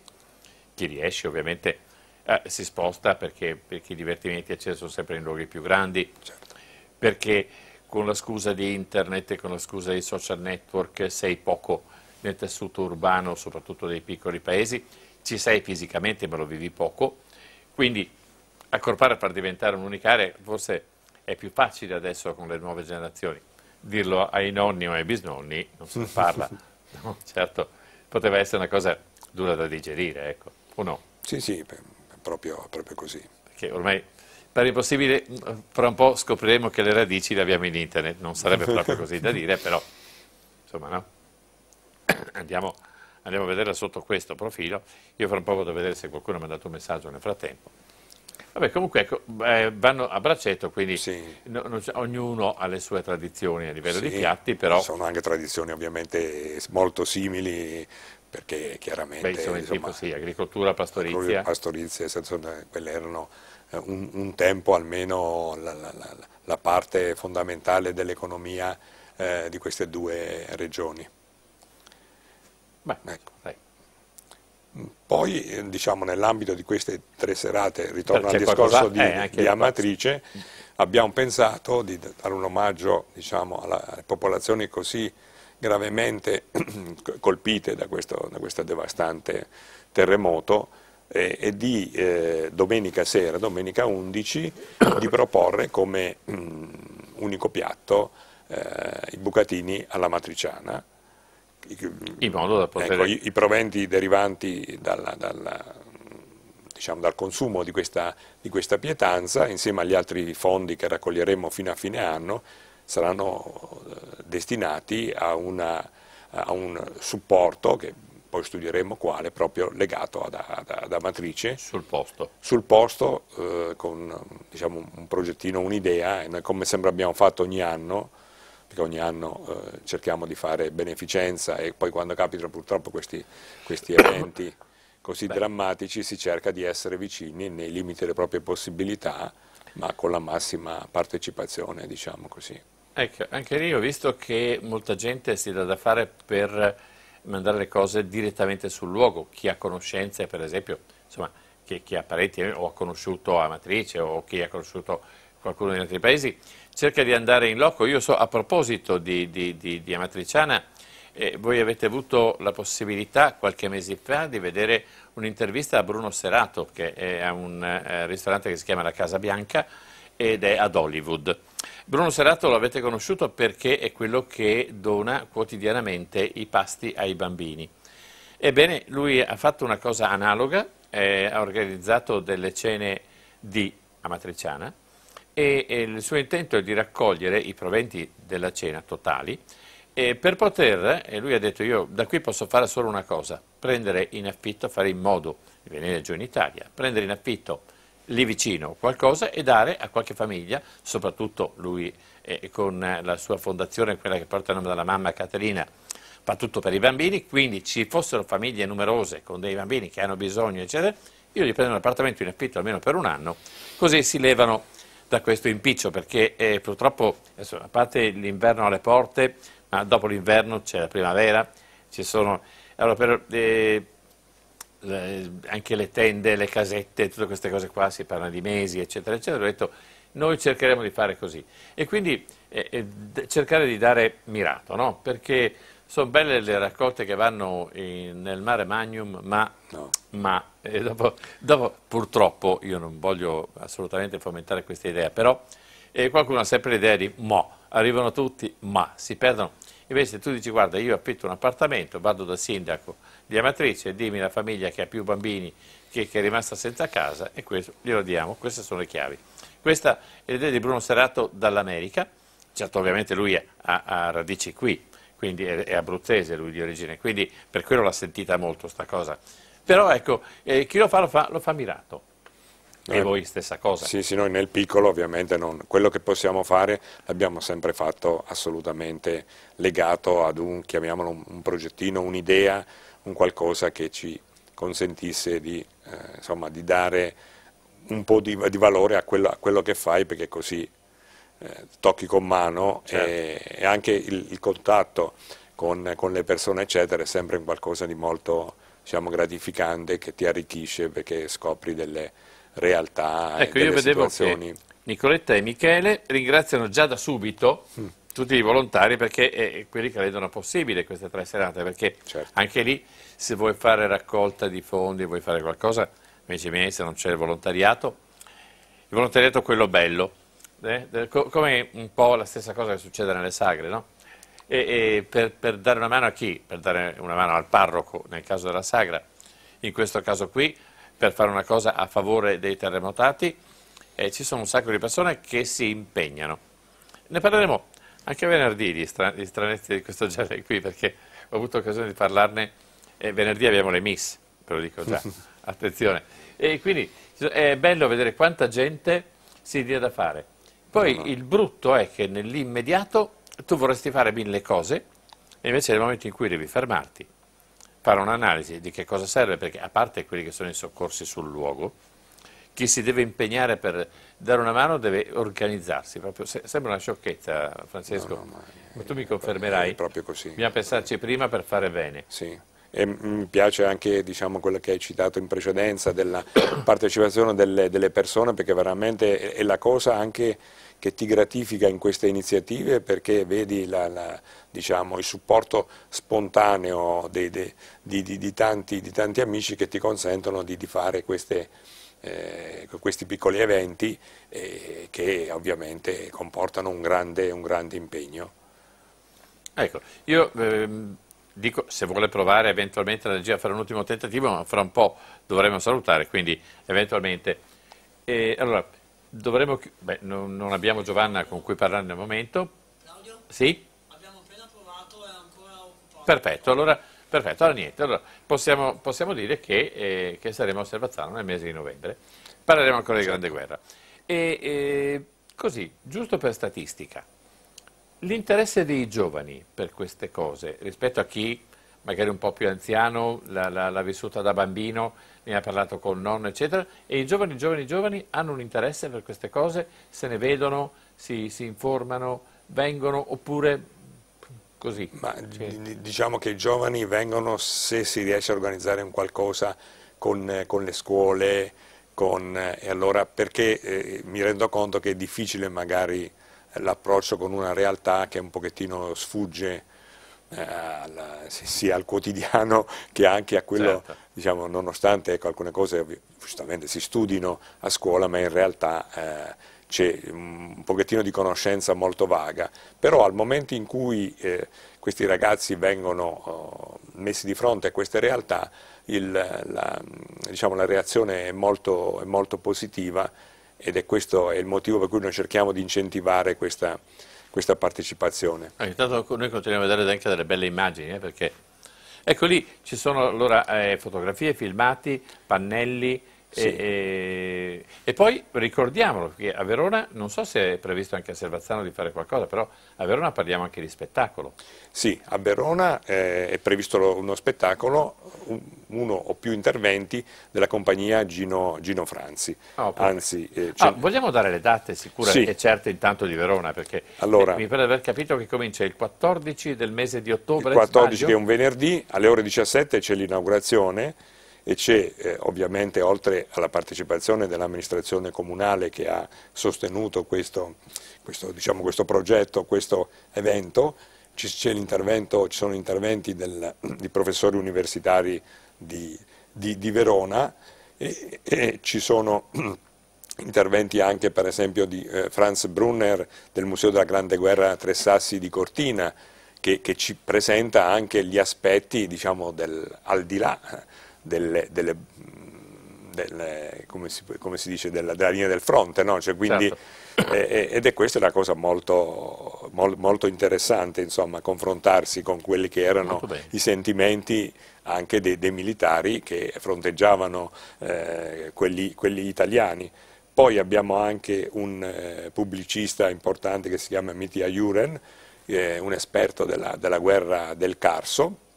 chi riesce ovviamente, eh, si sposta perché, perché, i divertimenti eccetera, sono sempre in luoghi più grandi, certo. perché con la scusa di internet e con la scusa dei social network sei poco nel tessuto urbano, soprattutto dei piccoli paesi, ci sei fisicamente ma lo vivi poco quindi accorpare per diventare un'unica area forse è più facile adesso con le nuove generazioni. Dirlo ai nonni o ai bisnonni non se ne *laughs* parla. No, certo, poteva essere una cosa dura da digerire, ecco, o no? Sì, sì, proprio, proprio così. Perché ormai pare impossibile, fra un po' scopriremo che le radici le abbiamo in internet, non sarebbe proprio così da dire, però, insomma, no? *coughs* Andiamo andiamo a vederla sotto questo profilo, io fra un po' vado a vedere se qualcuno mi ha dato un messaggio nel frattempo. Vabbè, comunque ecco, eh, vanno a braccetto, quindi sì. no, no, ognuno ha le sue tradizioni a livello sì, di piatti, però... Sono anche tradizioni ovviamente molto simili, perché chiaramente... Beh, insomma, insomma, tipo, sì, agricoltura, pastorizia... Pastorizia, senso, quelle erano eh, un, un tempo almeno la, la, la, la parte fondamentale dell'economia eh, di queste due regioni. Beh, ecco. ecco dai. Mm, poi, eh, diciamo, nell'ambito di queste tre serate, ritorno Perché al discorso di, eh, di Amatrice, abbiamo pensato di dare un omaggio diciamo, alle popolazioni così gravemente *clears throat* colpite da questo, da questo devastante terremoto eh, e di eh, domenica sera, domenica 11, di proporre come mh, mm, unico piatto eh, i bucatini alla matriciana in modo da poter... Ecco, i, i, proventi derivanti dalla, dalla, diciamo, dal consumo di questa, di questa pietanza, insieme agli altri fondi che raccoglieremo fino a fine anno, saranno eh, destinati a, una, a, un supporto che poi studieremo quale, proprio legato ad, ad, ad Amatrice. Sul posto. Sul posto eh, con diciamo, un progettino, un'idea, come sempre abbiamo fatto ogni anno, perché ogni anno eh, cerchiamo di fare beneficenza e poi quando capitano purtroppo questi, questi eventi così Beh. drammatici si cerca di essere vicini nei limiti delle proprie possibilità ma con la massima partecipazione diciamo così. Ecco, anche lì ho visto che molta gente si dà da fare per mandare le cose direttamente sul luogo, chi ha conoscenze per esempio, insomma, chi, chi ha parenti o ha conosciuto Amatrice o chi ha conosciuto qualcuno di altri paesi, cerca di andare in loco. Io so, a proposito di, di, di, di Amatriciana, eh, voi avete avuto la possibilità qualche mese fa di vedere un'intervista a Bruno Serato, che è a un eh, ristorante che si chiama La Casa Bianca ed è ad Hollywood. Bruno Serato l'avete conosciuto perché è quello che dona quotidianamente i pasti ai bambini. Ebbene, lui ha fatto una cosa analoga, eh, ha organizzato delle cene di Amatriciana, e, e il suo intento è di raccogliere i proventi della cena totali e per poter, e lui ha detto io da qui posso fare solo una cosa, prendere in affitto, fare in modo di venire giù in Italia, prendere in affitto lì vicino qualcosa e dare a qualche famiglia, soprattutto lui eh, con la sua fondazione, quella che porta il nome della mamma Caterina, fa tutto per i bambini, quindi ci fossero famiglie numerose con dei bambini che hanno bisogno, eccetera, io gli prendo un appartamento in affitto almeno per un anno, così si levano da questo impiccio, perché eh, purtroppo, adesso, a parte l'inverno alle porte, ma dopo l'inverno c'è la primavera, ci sono allora per, eh, le, anche le tende, le casette, tutte queste cose qua, si parla di mesi, eccetera, eccetera, ho detto noi cercheremo di fare così e quindi eh, eh cercare di dare mirato, no? perché sono belle le raccolte che vanno in, nel mare Magnum, ma, no. ma eh, dopo, dopo, purtroppo, io non voglio assolutamente fomentare questa idea, però eh, qualcuno ha sempre l'idea di ma, arrivano tutti, ma si perdono. Invece tu dici guarda io affitto un appartamento, vado dal sindaco di Amatrice, dimmi la famiglia che ha più bambini che, che è rimasta senza casa e questo glielo diamo, queste sono le chiavi. Questa è l'idea di Bruno Serrato dall'America, certo ovviamente lui ha, ha radici qui quindi è, è abruzzese lui di origine, quindi per quello l'ha sentita molto sta cosa. Però ecco, eh, chi lo fa lo, fa lo fa mirato. Noi, e eh, voi stessa cosa? Sì, sì, noi nel piccolo ovviamente non, quello che possiamo fare l'abbiamo sempre fatto assolutamente legato ad un, chiamiamolo un, un progettino, un'idea, un qualcosa che ci consentisse di, eh, insomma, di dare un po' di, di valore a quello, a quello che fai perché così eh, tocchi con mano certo. e, e, anche il, il contatto con, con, le persone eccetera è sempre qualcosa di molto diciamo, gratificante che ti arricchisce perché scopri delle realtà ecco, delle io vedevo situazioni. Che Nicoletta e Michele ringraziano già da subito mm. tutti i volontari perché è eh, eh, quelli che rendono possibile queste tre serate perché certo. anche lì se vuoi fare raccolta di fondi, vuoi fare qualcosa, invece se non c'è il volontariato, il volontariato è quello bello, eh, co come un po' la stessa cosa che succede nelle sagre, no? E, e per, per, dare una mano a chi? Per dare una mano al parroco, nel caso della sagra, in questo caso qui, per fare una cosa a favore dei terremotati, eh, ci sono un sacco di persone che si impegnano. Ne parleremo anche venerdì di, stra di stranezze di questo genere qui, perché ho avuto occasione di parlarne, eh, venerdì abbiamo le miss, ve lo dico già, *laughs* attenzione. E quindi eh, è bello vedere quanta gente si dia da fare. Poi no, no. il brutto è che nell'immediato tu vorresti fare mille cose, e invece nel momento in cui devi fermarti, fare un'analisi di che cosa serve, perché a parte quelli che sono i soccorsi sul luogo, chi si deve impegnare per dare una mano deve organizzarsi. Proprio, sembra una sciocchezza, Francesco, no, no, ma, tu mi confermerai. Proprio così. Bisogna pensarci prima per fare bene. Sì. E mm, mi piace anche diciamo, quello che hai citato in precedenza della *coughs* partecipazione delle, delle, persone perché veramente è la cosa anche che ti gratifica in queste iniziative perché vedi la, la, diciamo, il supporto spontaneo dei, dei, di, di, di, tanti, di, tanti, amici che ti consentono di, fare queste, eh, questi piccoli eventi eh, che ovviamente comportano un grande, un grande impegno. Ecco, io... Ehm dico, se vuole provare eventualmente la regia a fare un ultimo tentativo, ma fra un po' dovremo salutare, quindi eventualmente. E, allora, dovremo, beh, non, non, abbiamo Giovanna con cui parlare nel momento. Claudio? Sì? Abbiamo appena provato, Perfetto, allora, perfetto, allora niente, allora, possiamo, possiamo, dire che, eh, che, saremo a Servazzano nel mese di novembre. Parleremo ancora di Grande Guerra. E, eh, così, giusto per statistica, L'interesse dei giovani per queste cose, rispetto a chi magari un po' più anziano, l'ha vissuta da bambino, ne ha parlato con il nonno, eccetera, e i giovani, giovani, giovani hanno un interesse per queste cose, se ne vedono, si, si informano, vengono, oppure così. Ma, cioè. Diciamo che i giovani vengono se si riesce a organizzare un qualcosa con, con le scuole, con, e allora perché eh, mi rendo conto che è difficile magari l'approccio con una realtà che un pochettino sfugge eh, alla, sia al quotidiano *laughs* che anche a quello, certo. diciamo, nonostante ecco, alcune cose giustamente si studino a scuola, ma in realtà eh, c'è un pochettino di conoscenza molto vaga, però al momento in cui eh, questi ragazzi vengono oh, messi di fronte a queste realtà, il, la, diciamo, la, reazione è molto, è molto positiva ed è questo è il motivo per cui noi cerchiamo di incentivare questa, questa partecipazione. Ah, intanto noi continuiamo a vedere anche delle belle immagini, eh, perché ecco lì ci sono allora, eh, fotografie, filmati, pannelli, sì. E, e, poi ricordiamolo, che a Verona, non so se è previsto anche a Servazzano di fare qualcosa, però a Verona parliamo anche di spettacolo. Sì, a Verona eh, è previsto uno spettacolo, un, uno o più interventi della compagnia Gino, Gino Franzi. Oh, Anzi, eh, ah, vogliamo dare le date sicure sì. e certe intanto di Verona, perché allora, mi pare di aver capito che comincia il 14 del mese di ottobre. Il 14 che è un venerdì, alle ore 17 c'è l'inaugurazione e c'è eh, ovviamente oltre alla partecipazione dell'amministrazione comunale che ha sostenuto questo, questo, diciamo, questo progetto, questo evento, ci, ci sono interventi del, di professori universitari di, di, di Verona e, e, ci sono *clears throat* interventi anche per esempio di eh, Franz Brunner del Museo della Grande Guerra a Tre Sassi di Cortina, che, che, ci presenta anche gli aspetti diciamo, del, al di là eh, delle, delle, mm, delle, come si, come si dice, della, della, linea del fronte, no? cioè, quindi, certo. Eh, eh, ed è questa la cosa molto, mol, molto interessante, insomma, confrontarsi con quelli che erano i sentimenti anche dei, dei militari che fronteggiavano eh, quelli, quelli italiani. Poi abbiamo anche un eh, pubblicista importante che si chiama Mitya Juren, eh, un esperto della, della, guerra del Carso,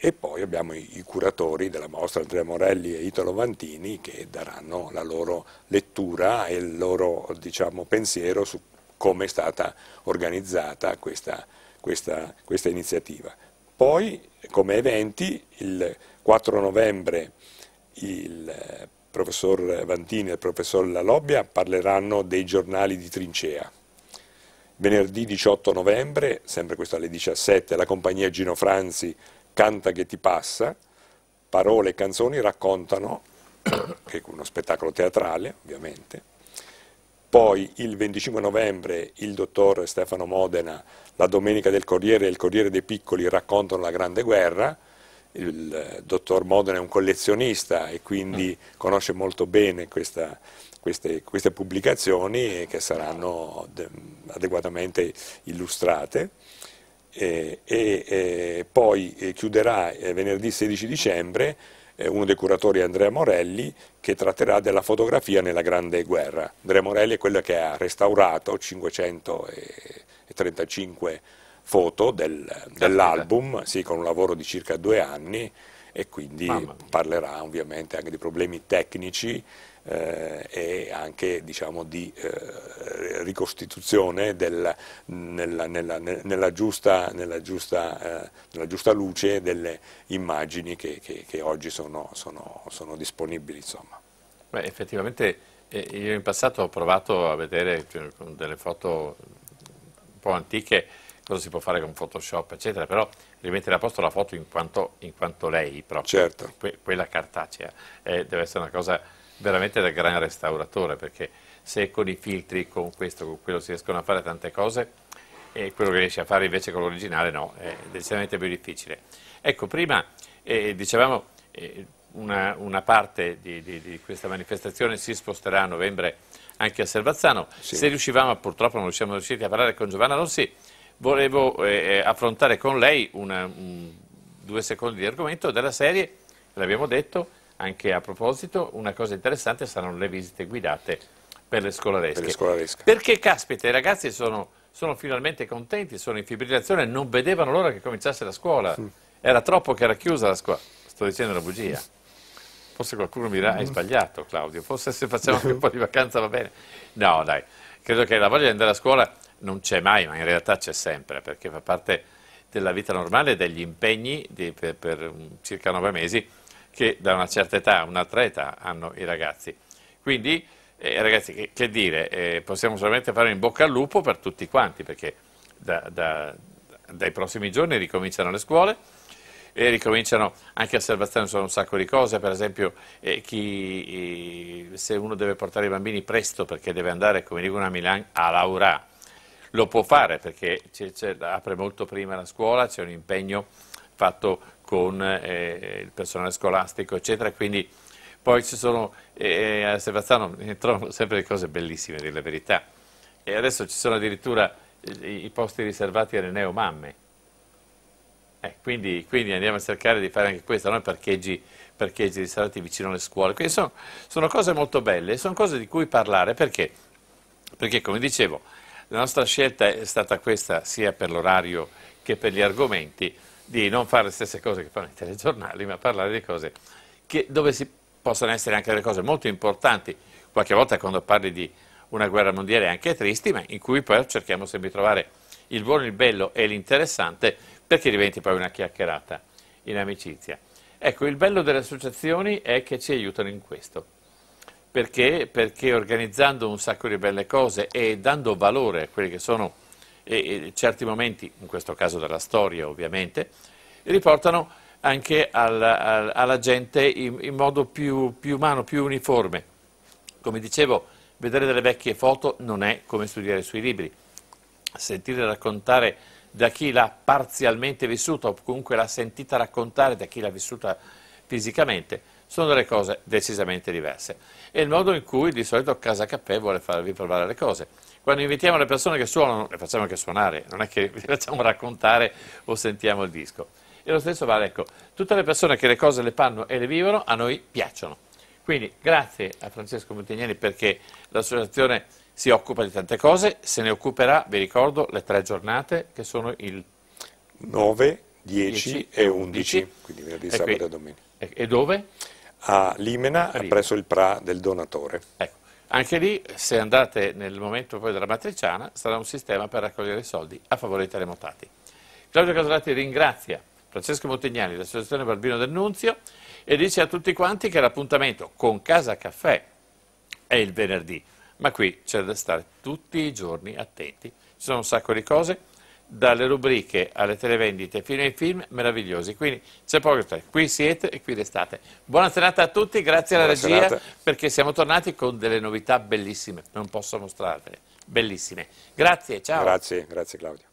e poi abbiamo i, i curatori della mostra, Andrea Morelli e Italo Vantini, che daranno la loro lettura e il loro diciamo, pensiero su come è stata organizzata questa, questa, questa iniziativa. Poi, come eventi, il 4 novembre il eh, professor Vantini e il professor Lalobbia parleranno dei giornali di trincea, Venerdì 18 novembre, sempre questo alle 17, la compagnia Gino Franzi canta che ti passa, parole e canzoni raccontano, che è uno spettacolo teatrale ovviamente, poi il 25 novembre il dottor Stefano Modena, la Domenica del Corriere e il Corriere dei Piccoli raccontano la Grande Guerra, il eh, dottor Modena è un collezionista e quindi mm. conosce molto bene questa, queste, queste pubblicazioni che saranno adeguatamente illustrate. E, e, e, poi eh, chiuderà eh, venerdì 16 dicembre eh, uno dei curatori Andrea Morelli che tratterà della fotografia nella Grande Guerra. Andrea Morelli è quello che ha restaurato 535 foto del, dell'album, sì, con un lavoro di circa due anni e quindi parlerà ovviamente anche di problemi tecnici eh, e anche diciamo, di eh, ricostituzione del, nella, nella, nella, giusta, giusta, eh, nella, giusta, luce delle immagini che, che, che oggi sono, sono, sono disponibili. Beh, effettivamente eh, io in passato ho provato a vedere cioè, con delle foto un po' antiche cosa si può fare con Photoshop, eccetera, però rimettere a posto la foto in quanto, in quanto lei proprio, certo. que, quella cartacea, eh, deve essere una cosa veramente da gran restauratore, perché se con i filtri, con questo, con quello si riescono a fare tante cose, e quello che riesci a fare invece con l'originale no, è decisamente più difficile. Ecco, prima eh, dicevamo eh, una, una, parte di, di, di, questa manifestazione si sposterà a novembre anche a Servazzano, sì. se riuscivamo, purtroppo non siamo riusciti a parlare con Giovanna Rossi, volevo eh, eh affrontare con lei una, un, due secondi di argomento della serie, l'abbiamo detto, anche a proposito, una cosa interessante saranno le visite guidate per le scolaresche. Per le scolaresche. Perché, caspita, i ragazzi sono, sono, finalmente contenti, sono in fibrillazione, non vedevano l'ora che cominciasse la scuola. Mm. Era troppo che era chiusa la scuola. Sto dicendo una bugia. Forse qualcuno mi dirà, hai mm. sbagliato Claudio, forse se facciamo *laughs* anche un po' di vacanza va bene. No, dai, credo che la voglia di andare a scuola non c'è mai, ma in realtà c'è sempre, perché fa parte della vita normale, degli impegni di, per, per circa nove mesi che da una certa età un'altra età hanno i ragazzi. Quindi, eh, ragazzi, che, che dire, eh, possiamo solamente fare in bocca al lupo per tutti quanti, perché da, da, dai prossimi giorni ricominciano le scuole, e ricominciano anche a Salvazione sono un sacco di cose, per esempio eh, chi, eh, se uno deve portare i bambini presto perché deve andare, come dicono a Milano, a Laura, lo può fare perché c è, c è, apre molto prima la scuola, c'è un impegno fatto con eh, il personale scolastico, eccetera. Quindi poi ci sono, eh, eh a Sebastiano eh, trovano sempre le cose bellissime, dire la verità. E adesso ci sono addirittura i, eh, i posti riservati alle neomamme. Eh, quindi, quindi, andiamo a cercare di fare anche questo, non parcheggi, parcheggi riservati vicino alle scuole. Quindi sono, sono cose molto belle, sono cose di cui parlare perché, perché come dicevo, la nostra scelta è stata questa sia per l'orario che per gli argomenti di non fare le stesse cose che fanno i telegiornali, ma parlare di cose che, dove si possono essere anche delle cose molto importanti, qualche volta quando parli di una guerra mondiale anche tristi, ma in cui poi cerchiamo sempre di trovare il buono, il bello e l'interessante perché diventi poi una chiacchierata in amicizia. Ecco, il bello delle associazioni è che ci aiutano in questo, perché, perché organizzando un sacco di belle cose e dando valore a quelle che sono e, e certi momenti, in questo caso della storia ovviamente, riportano anche alla, alla gente in, in modo più, più umano, più uniforme. Come dicevo, vedere delle vecchie foto non è come studiare sui libri. Sentire raccontare da chi l'ha parzialmente vissuta o comunque l'ha sentita raccontare da chi l'ha vissuta fisicamente sono delle cose decisamente diverse. È il modo in cui di solito Casa Cappè vuole farvi provare le cose. Quando invitiamo le persone che suonano, le facciamo anche suonare, non è che le *laughs* facciamo raccontare o sentiamo il disco. E lo stesso vale, ecco, tutte le persone che le cose le fanno e le vivono a noi piacciono. Quindi grazie a Francesco Montignani perché l'associazione si occupa di tante cose, se ne occuperà, vi ricordo, le tre giornate che sono il 9, 10, 10 e 11, 11 quindi venerdì, sabato e domenica. E dove? a Limena, a presso il PRA del donatore. Ecco. Anche lì, se andate nel momento poi della matriciana, sarà un sistema per raccogliere soldi a favore dei terremotati. Claudio Casolati ringrazia Francesco Montignani dell'Associazione Barbino del Nunzio e dice a tutti quanti che l'appuntamento con Casa Caffè è il venerdì, ma qui c'è da stare tutti i giorni attenti, ci sono un sacco di cose dalle rubriche alle televendite fino ai film meravigliosi. Quindi c'è poco tempo, qui siete e qui restate. Buona serata a tutti, grazie alla Buona regia serata. perché siamo tornati con delle novità bellissime, non posso mostrarvele, bellissime. Grazie, ciao. Grazie, grazie Claudio.